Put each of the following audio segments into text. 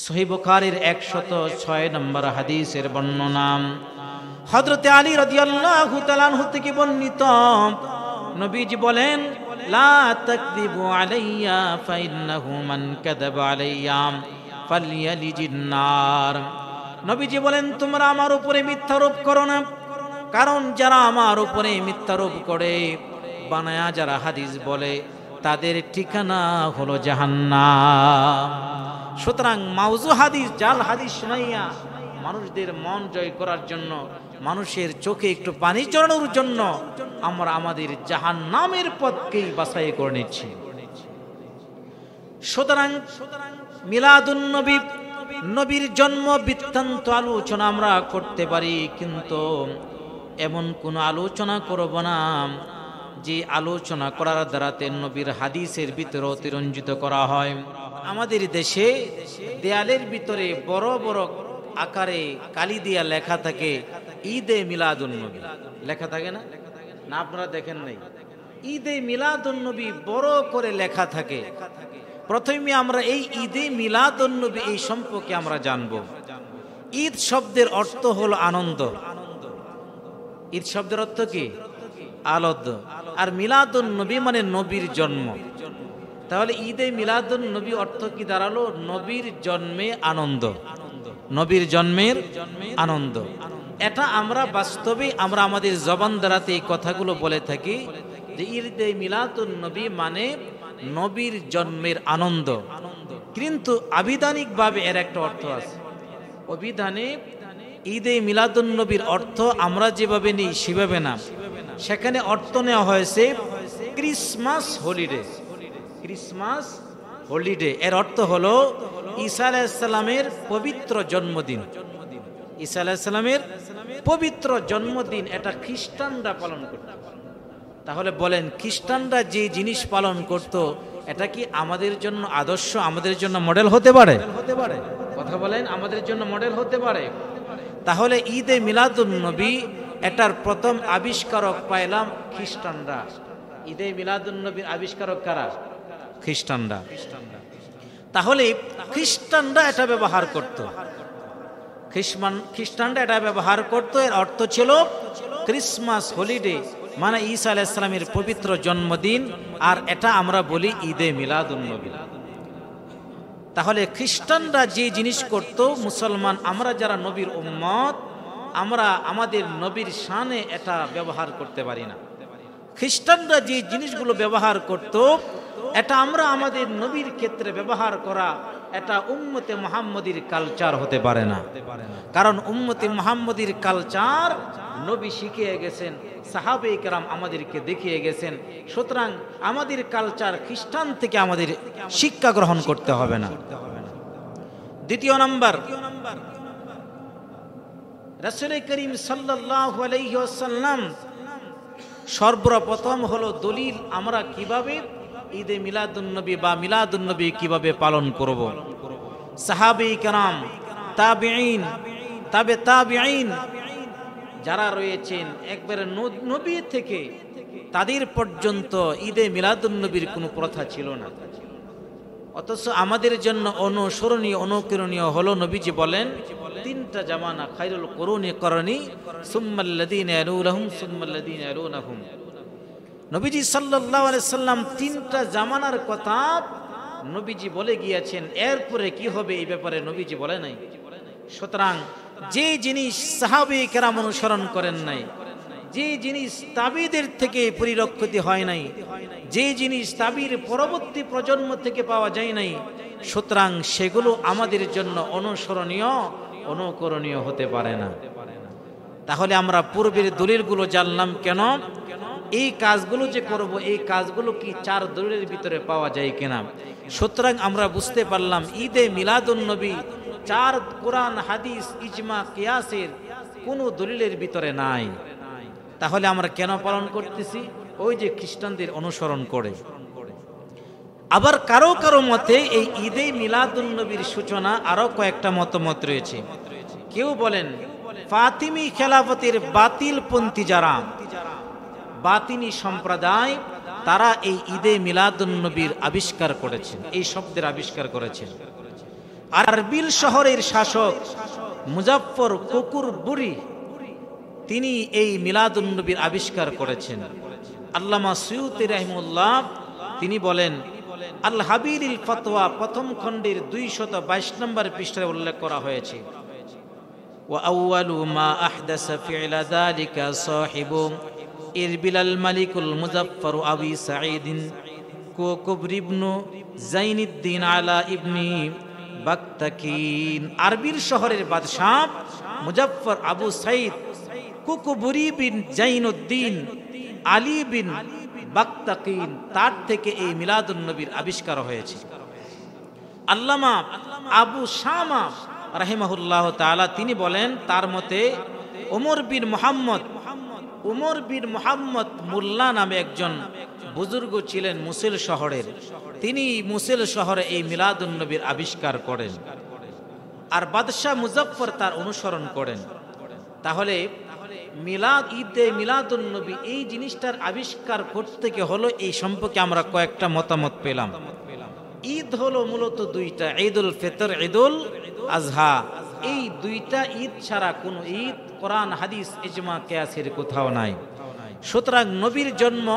সহিবুখারির একশত ছয় নম্বর হাদিসের বর্ণনা হজরতে আলী রদিয়াল্লাহু তালানহু থেকে বর্ণিত নবীজি বলেন লা তাকদিবু আলাইয়া ফাইন্নাহু মান কাযাব আলাইয়া ফালিয়ালিজিন নার নবীজি বলেন তোমরা আমার উপরে মিথ্যারোপ করো না কারণ যারা আমার উপরে মিথ্যারোপ করে বানায়া যারা হাদিস বলে তাদের ঠিকানা হলো জাহান্নাম সুতরাং মাউজু হাদিস জাল হাদিস শুনাইয়া মানুষদের মন জয় করার জন্য মানুষের চোখে একটু পানি চড়ানোর জন্য আমরা আমাদের জাহান নামের পথকেই বাছাই করে নিচ্ছি সুতরাং মিলাদুন্নবী নবীর জন্ম বৃত্তান্ত আলোচনা আমরা করতে পারি কিন্তু এমন কোনো আলোচনা করব না যে আলোচনা করার তেন নবীর হাদিসের ভিতরে অতিরঞ্জিত করা হয় আমাদের দেশে দেয়ালের ভিতরে বড় বড় আকারে কালি দিয়া লেখা থাকে ঈদে মিলাদ নবী লেখা থাকে না না আপনারা দেখেন নাই ঈদে মিলাদুল নবী বড় করে লেখা থাকে প্রথমে আমরা এই ঈদে মিলাদুল নবী এই সম্পর্কে আমরা জানব ঈদ শব্দের অর্থ হলো আনন্দ ঈদ শব্দের অর্থ কি আলদ আর মিলাদুন নবী মানে নবীর জন্ম তাহলে ঈদে মিলাদুন নবী অর্থ কি দাঁড়ালো নবীর জন্মে আনন্দ নবীর জন্মের আনন্দ এটা আমরা বাস্তবে আমরা আমাদের জবান দ্বারাতে এই কথাগুলো বলে থাকি যে ঈদে মিলাদুন নবী মানে নবীর জন্মের আনন্দ কিন্তু ভাবে এর একটা অর্থ আছে অভিধানে ঈদে নবীর অর্থ আমরা যেভাবে নিই সেভাবে না সেখানে অর্থ নেওয়া হয়েছে ক্রিসমাস হোলিডে ক্রিসমাস হোলিডে এর অর্থ হল ঈসা আলাহিসাল্লামের পবিত্র জন্মদিন ঈসা আলাহিসাল্লামের পবিত্র জন্মদিন এটা খ্রিস্টানরা পালন করত তাহলে বলেন খ্রিস্টানরা যে জিনিস পালন করত এটা কি আমাদের জন্য আদর্শ আমাদের জন্য মডেল হতে পারে হতে পারে কথা বলেন আমাদের জন্য মডেল হতে পারে তাহলে ঈদে মিলাদুল নবী এটার প্রথম আবিষ্কারক পাইলাম খ্রিস্টানরা ঈদে মিলাদুন্নবীর আবিষ্কারক কারা খ্রিস্টানরা তাহলে খ্রিস্টানরা এটা ব্যবহার করত খ্রিস্টান খ্রিস্টানরা এটা ব্যবহার করত এর অর্থ ছিল ক্রিসমাস হলিডে মানে ঈসা আলাইসালামের পবিত্র জন্মদিন আর এটা আমরা বলি ঈদে মিলাদুন্নবী তাহলে খ্রিস্টানরা যে জিনিস করত মুসলমান আমরা যারা নবীর উম্মত আমরা আমাদের নবীর শানে এটা ব্যবহার করতে পারি না খ্রিস্টানরা যে জিনিসগুলো ব্যবহার করত এটা আমরা আমাদের নবীর ক্ষেত্রে ব্যবহার করা এটা উম্মতে মোহাম্মদীর কালচার হতে পারে না কারণ উম্মতে মোহাম্মদীর কালচার নবী শিখিয়ে গেছেন সাহাবে কেরাম আমাদেরকে দেখিয়ে গেছেন সুতরাং আমাদের কালচার খ্রিস্টান থেকে আমাদের শিক্ষা গ্রহণ করতে হবে না দ্বিতীয় নম্বর রসুল করিম সাল্লাহ আলহ্লাম সর্বপ্রথম হলো দলিল আমরা কিভাবে ঈদে মিলাদুন্নবী বা মিলাদুন্নবী কিভাবে পালন করব। সাহাবি কানাম তাবেইন তাবে তাবেইন যারা রয়েছেন একবারে নবী থেকে তাদের পর্যন্ত ঈদে মিলাদুন্নবীর কোনো প্রথা ছিল না অথচ আমাদের জন্য অনুসরণীয় অনুকরণীয় হলো নবীজি বলেন তিনটা জামানা খাইরুল করুনি করণী সুম্মাল্লাদিন এরুলহম সুম্মাল্লাদিন এরুনহম নবীজি সাল্লাহ সাল্লাম তিনটা জামানার কথা নবীজি বলে গিয়েছেন এরপরে কি হবে এই ব্যাপারে নবীজি বলে নাই সুতরাং যে জিনিস সাহাবি কেরাম অনুসরণ করেন নাই যে জিনিস তাবিদের থেকে পরিরক্ষতি হয় নাই যে জিনিস তাবির পরবর্তী প্রজন্ম থেকে পাওয়া যায় নাই সুতরাং সেগুলো আমাদের জন্য অনুসরণীয় অনুকরণীয় হতে পারে না তাহলে আমরা পূর্বের দলিলগুলো জানলাম কেন এই কাজগুলো যে করব এই কাজগুলো কি চার দলিলের ভিতরে পাওয়া যায় কিনা সুতরাং আমরা বুঝতে পারলাম ঈদে নবী চার কোরআন হাদিস ইজমা কিয়াসের কোন দলিলের ভিতরে নাই তাহলে আমরা কেন পালন করতেছি ওই যে খ্রিস্টানদের অনুসরণ করে আবার কারো কারো মতে এই ঈদে মিলাদুল নবীর সূচনা আরও কয়েকটা মতামত রয়েছে কেউ বলেন ফাতিমি খেলাফতের বাতিলপন্থী যারা বাতিনি সম্প্রদায় তারা এই ঈদে মিলাদুল নবীর আবিষ্কার করেছেন এই শব্দের আবিষ্কার করেছেন আরবিল শহরের শাসক মুজাফর কুকুর বুড়ি তিনি এই মিলাদুল নবীর আবিষ্কার করেছেন আল্লামা সৈয়দ রহমুল্লাহ তিনি বলেন আল হাবিরিল ফতোয়া প্রথম খণ্ডের দুইশত বাইশ নম্বর পৃষ্ঠায় উল্লেখ করা হয়েছে وأول ما أحدث فعل ذلك صاحب إربل الملك المزفر أبي سعيد كوكبر ابن زين الدين على ابنه আরবির শহরের বাদশাহ মুজাফর আবু সাইদ কুকুবুরি বিন জাইনুদ্দিন আলী বিন বাক্তাকিন তার থেকে এই নবীর আবিষ্কার হয়েছে আল্লামা আবু শামা রাহিমাহুল্লাহ তালা তিনি বলেন তার মতে ওমর বিন মোহাম্মদ উমর বিন মোহাম্মদ মোল্লা নামে একজন বুজুর্গ ছিলেন মুসিল শহরের তিনি মুসিল শহরে এই নবীর আবিষ্কার করেন আর বাদশাহ মুজফর তার অনুসরণ করেন তাহলে মিলাদ ঈদে মিলাদুল নবী এই জিনিসটার আবিষ্কার করতে কি হলো এই সম্পর্কে আমরা কয়েকটা মতামত পেলাম ঈদ হলো মূলত দুইটা ঈদুল ফেতর ঈদুল আজহা এই দুইটা ঈদ ছাড়া কোন ঈদ কোরআন হাদিস ইজমা কেয়াসের কোথাও নাই সুতরাং নবীর জন্ম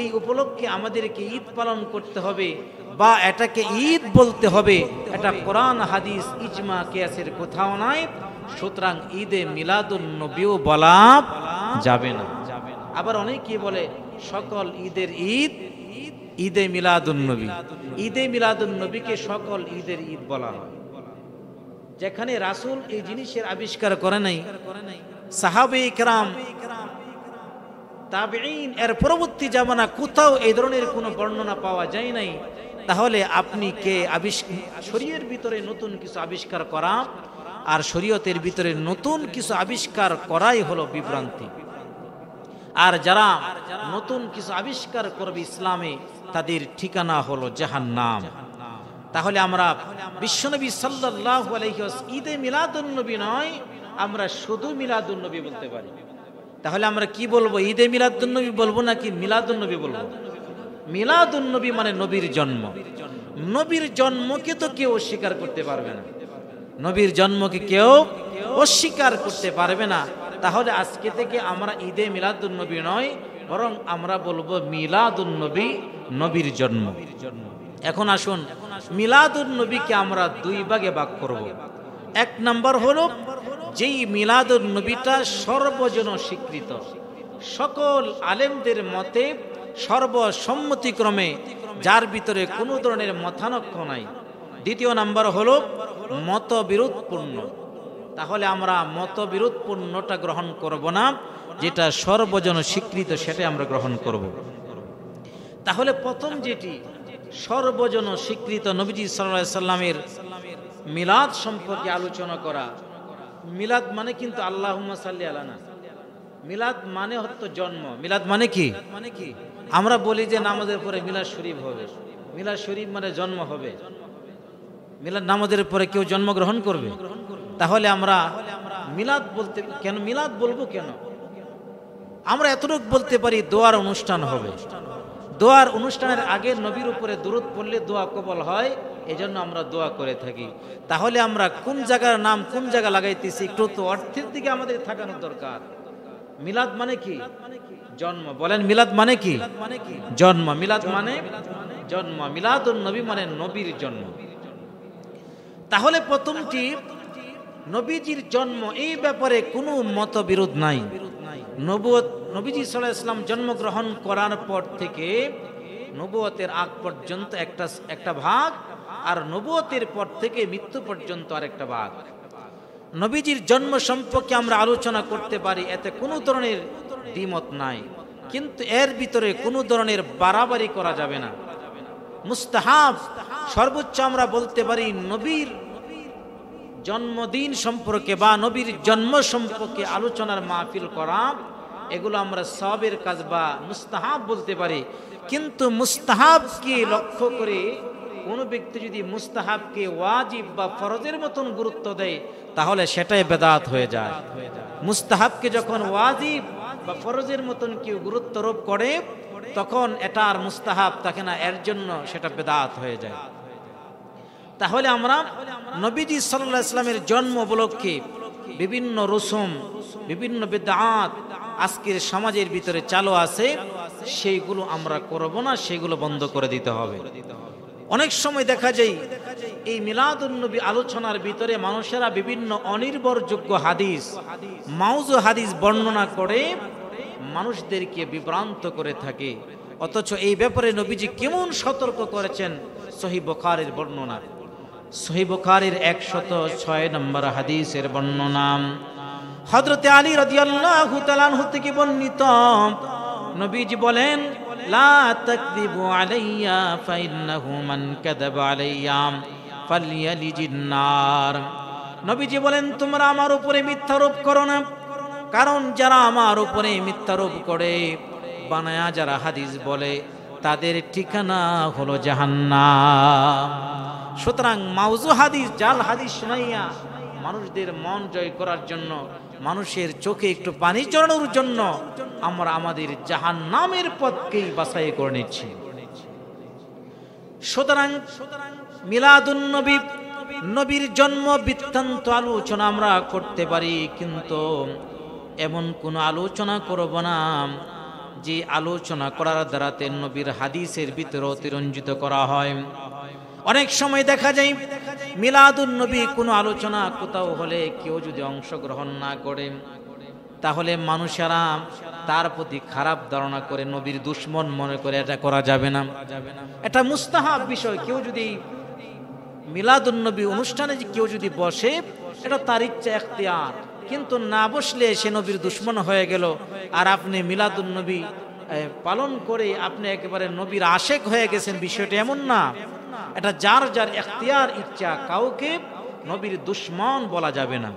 এই উপলক্ষে আমাদেরকে ঈদ পালন করতে হবে বা এটাকে ঈদ বলতে হবে এটা কোরআন হাদিস ইজমা কেয়াসের কোথাও নাই সুতরাং ঈদে মিলাদুল নবীও বলা যাবে না আবার অনেকে বলে সকল ঈদের ঈদ ঈদে মিলাদুল নবী ঈদে মিলাদুল নবীকে সকল ঈদের ঈদ বলা হয় যেখানে রাসুল এই জিনিসের আবিষ্কার করে নাই সাহাবে ইকরাম তাবেইন এর পরবর্তী জামানা কোথাও এই ধরনের কোনো বর্ণনা পাওয়া যায় নাই তাহলে আপনি কে আবিষ্কার শরীরের ভিতরে নতুন কিছু আবিষ্কার করা আর শরীয়তের ভিতরে নতুন কিছু আবিষ্কার করাই হলো বিভ্রান্তি আর যারা নতুন কিছু আবিষ্কার করবে ইসলামে তাদের ঠিকানা হলো জাহান নাম তাহলে আমরা বিশ্বনবী সাল্লাহ ঈদে মিলাদুন্নবী নয় আমরা শুধু মিলাদুন্নবী বলতে পারি তাহলে আমরা কি বলবো ঈদে মিলাদুন্নবী বলবো নাকি মিলাদুন্নবী বলবো মিলাদুন্নবী মানে নবীর জন্ম নবীর জন্মকে তো কেউ স্বীকার করতে পারবে না নবীর জন্মকে কেউ অস্বীকার করতে পারবে না তাহলে আজকে থেকে আমরা ঈদে মিলাদুল নবী নয় বরং আমরা বলবো মিলাদুল নবী নবীর জন্ম এখন আসুন মিলাদুল নবীকে আমরা দুই ভাগে ভাগ করব এক নম্বর হলো যেই মিলাদুল নবীটা সর্বজন স্বীকৃত সকল আলেমদের মতে সর্বসম্মতিক্রমে যার ভিতরে কোনো ধরনের মথানক্ষ নাই দ্বিতীয় নাম্বার হলো মতবিরোধপূর্ণ তাহলে আমরা মতবিরোধপূর্ণটা গ্রহণ করব না যেটা সর্বজন স্বীকৃত সেটাই আমরা গ্রহণ করব। তাহলে প্রথম যেটি সর্বজন স্বীকৃত নবীজি সাল্লা সাল্লামের মিলাদ সম্পর্কে আলোচনা করা মিলাদ মানে কিন্তু আল্লাহ সাল্লি আলানা মিলাদ মানে হতো জন্ম মিলাদ মানে কি মানে কি আমরা বলি যে নামাজের পরে মিলাদ শরীফ হবে মিলাদ শরীফ মানে জন্ম হবে মিলাদ নামাজের পরে কেউ জন্মগ্রহণ করবে তাহলে আমরা মিলাদ বলতে কেন মিলাদ বলবো কেন আমরা এতটুক বলতে পারি দোয়ার অনুষ্ঠান হবে দোয়ার অনুষ্ঠানের আগে নবীর উপরে দূরত পড়লে দোয়া কবল হয় এজন্য আমরা দোয়া করে থাকি তাহলে আমরা কোন জায়গার নাম কোন জায়গা লাগাইতেছি একটু তো অর্থের দিকে আমাদের থাকানো দরকার মিলাদ মানে কি জন্ম বলেন মিলাদ মানে কি জন্ম মিলাদ মানে জন্ম মিলাদ নবী মানে নবীর জন্ম তাহলে প্রথমটি নবীজির জন্ম এই ব্যাপারে কোনো মতবিরোধ নাই নবুয় নবীজি সাল্লাহ ইসলাম জন্মগ্রহণ করার পর থেকে নবুয়তের আগ পর্যন্ত একটা একটা ভাগ আর নবুয়তের পর থেকে মৃত্যু পর্যন্ত আর একটা ভাগ নবীজির জন্ম সম্পর্কে আমরা আলোচনা করতে পারি এতে কোনো ধরনের দ্বিমত নাই কিন্তু এর ভিতরে কোনো ধরনের বাড়াবাড়ি করা যাবে না মুস্তাহাব সর্বোচ্চ আমরা বলতে পারি নবীর জন্মদিন সম্পর্কে বা নবীর জন্ম সম্পর্কে আলোচনার মাহফিল করা এগুলো আমরা সবের কাজ বা মুস্তাহাব বলতে পারি কিন্তু মুস্তাহাবকে লক্ষ্য করে কোনো ব্যক্তি যদি মুস্তাহাবকে ওয়াজিব বা ফরজের মতন গুরুত্ব দেয় তাহলে সেটাই বেদাত হয়ে যায় মুস্তাহাবকে যখন ওয়াজিব বা ফরজের মতন কেউ গুরুত্ব করে তখন এটা আর মুস্তাহাব থাকে না এর জন্য সেটা বেদাত হয়ে যায় তাহলে আমরা নবীজি সাল্লাহ ইসলামের জন্ম উপলক্ষে বিভিন্ন রসুম বিভিন্ন বেদাঁত আজকের সমাজের ভিতরে চালু আছে সেইগুলো আমরা করব না সেগুলো বন্ধ করে দিতে হবে অনেক সময় দেখা যায় এই মিলাদুন্নবী আলোচনার ভিতরে মানুষেরা বিভিন্ন অনির্ভরযোগ্য হাদিস মাউজ হাদিস বর্ণনা করে মানুষদেরকে বিভ্রান্ত করে থাকে অথচ এই ব্যাপারে নবীজি কেমন সতর্ক করেছেন সহি বখারের বর্ণনা সহি বখারের একশত ছয় নম্বর হাদিসের বর্ণনা হজরতে আলী রদিয়াল্লাহু তালানহু থেকে বর্ণিত নবীজি বলেন লা তাকযিবু আলাইয়া ফাইন্নাহু মান আলাইয়া ফালইয়ালিজিন নার নবীজি বলেন তোমরা আমার উপরে মিথ্যারোপ করো না কারণ যারা আমার উপরে মিথ্যারোপ করে বানায়া যারা হাদিস বলে তাদের ঠিকানা হলো জাহান্নাম সুতরাং মাউজু হাদিস জাল হাদিস শুনাইয়া মানুষদের মন জয় করার জন্য মানুষের চোখে একটু পানি চড়ানোর জন্য আমরা আমাদের জাহান নামের পথকেই বাছাই করে নিচ্ছি সুতরাং মিলাদুন্নবী নবীর জন্ম বৃত্তান্ত আলোচনা আমরা করতে পারি কিন্তু এমন কোনো আলোচনা করব না যে আলোচনা করার দ্বারা তে নবীর হাদিসের ভিতর অতিরঞ্জিত করা হয় অনেক সময় দেখা যায় মিলাদুল নবী কোনো আলোচনা কোথাও হলে কেউ যদি অংশগ্রহণ না করে তাহলে মানুষেরা তার প্রতি খারাপ ধারণা করে নবীর দুশ্মন মনে করে এটা করা যাবে না এটা মুস্তাহাব বিষয় কেউ যদি মিলাদুল নবী অনুষ্ঠানে কেউ যদি বসে এটা তার ইচ্ছা এখতিয়ার কিন্তু না বসলে সে নবীর দুশ্মন হয়ে গেল আর আপনি মিলাদুল নবী পালন করে আপনি একেবারে নবীর আশেক হয়ে গেছেন বিষয়টা এমন না এটা যার যার এখতিয়ার ইচ্ছা কাউকে নবীর দুশ্মন বলা যাবে না